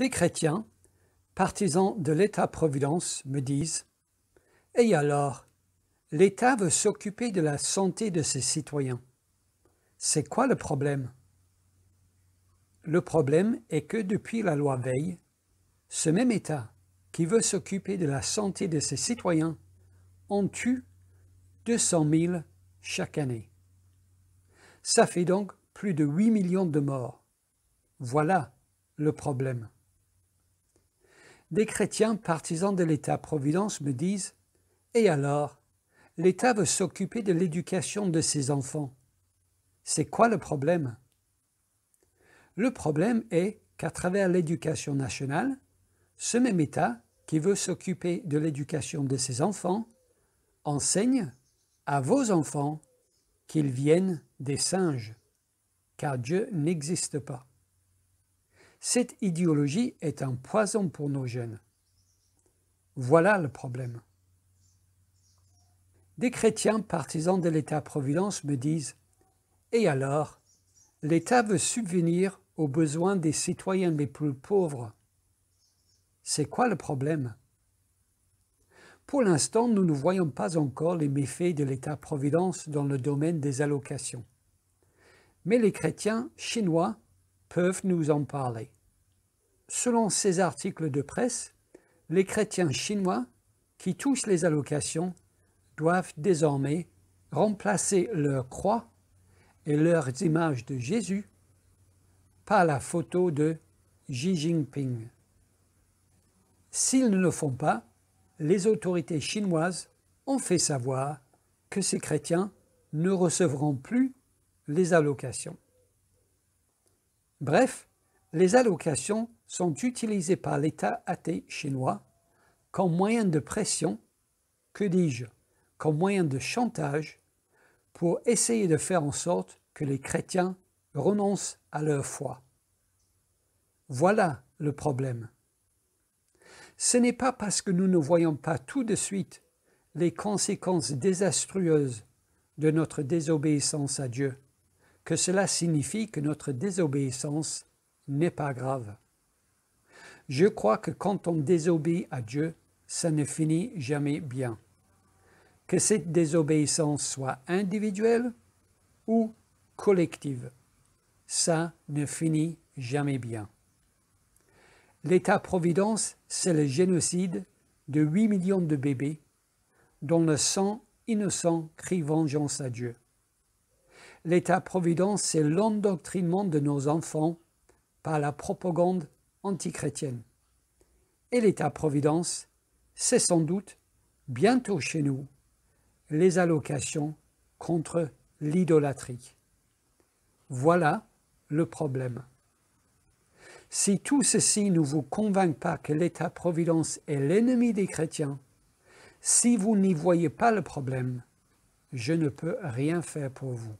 Des chrétiens, partisans de l'État-providence, me disent Et alors L'État veut s'occuper de la santé de ses citoyens. C'est quoi le problème Le problème est que depuis la loi Veille, ce même État qui veut s'occuper de la santé de ses citoyens en tue 200 000 chaque année. Ça fait donc plus de 8 millions de morts. Voilà le problème des chrétiens partisans de l'État-providence me disent Et alors L'État veut s'occuper de l'éducation de ses enfants. C'est quoi le problème Le problème est qu'à travers l'éducation nationale, ce même État qui veut s'occuper de l'éducation de ses enfants enseigne à vos enfants qu'ils viennent des singes, car Dieu n'existe pas. Cette idéologie est un poison pour nos jeunes. Voilà le problème. Des chrétiens partisans de l'État-providence me disent Et alors L'État veut subvenir aux besoins des citoyens les plus pauvres. C'est quoi le problème Pour l'instant, nous ne voyons pas encore les méfaits de l'État-providence dans le domaine des allocations. Mais les chrétiens chinois peuvent nous en parler. Selon ces articles de presse, les chrétiens chinois qui touchent les allocations doivent désormais remplacer leur croix et leurs images de Jésus par la photo de Xi Jinping. S'ils ne le font pas, les autorités chinoises ont fait savoir que ces chrétiens ne recevront plus les allocations. Bref, les allocations sont utilisés par l'État athée chinois comme moyen de pression, que dis-je, comme moyen de chantage, pour essayer de faire en sorte que les chrétiens renoncent à leur foi. Voilà le problème. Ce n'est pas parce que nous ne voyons pas tout de suite les conséquences désastreuses de notre désobéissance à Dieu que cela signifie que notre désobéissance n'est pas grave. Je crois que quand on désobéit à Dieu, ça ne finit jamais bien. Que cette désobéissance soit individuelle ou collective, ça ne finit jamais bien. L'État-providence, c'est le génocide de 8 millions de bébés dont le sang innocent crie vengeance à Dieu. L'État-providence, c'est l'endoctrinement de nos enfants par la propagande antichrétienne. Et l'État-providence, c'est sans doute bientôt chez nous les allocations contre l'idolâtrie. Voilà le problème. Si tout ceci ne vous convainc pas que l'État-providence est l'ennemi des chrétiens, si vous n'y voyez pas le problème, je ne peux rien faire pour vous.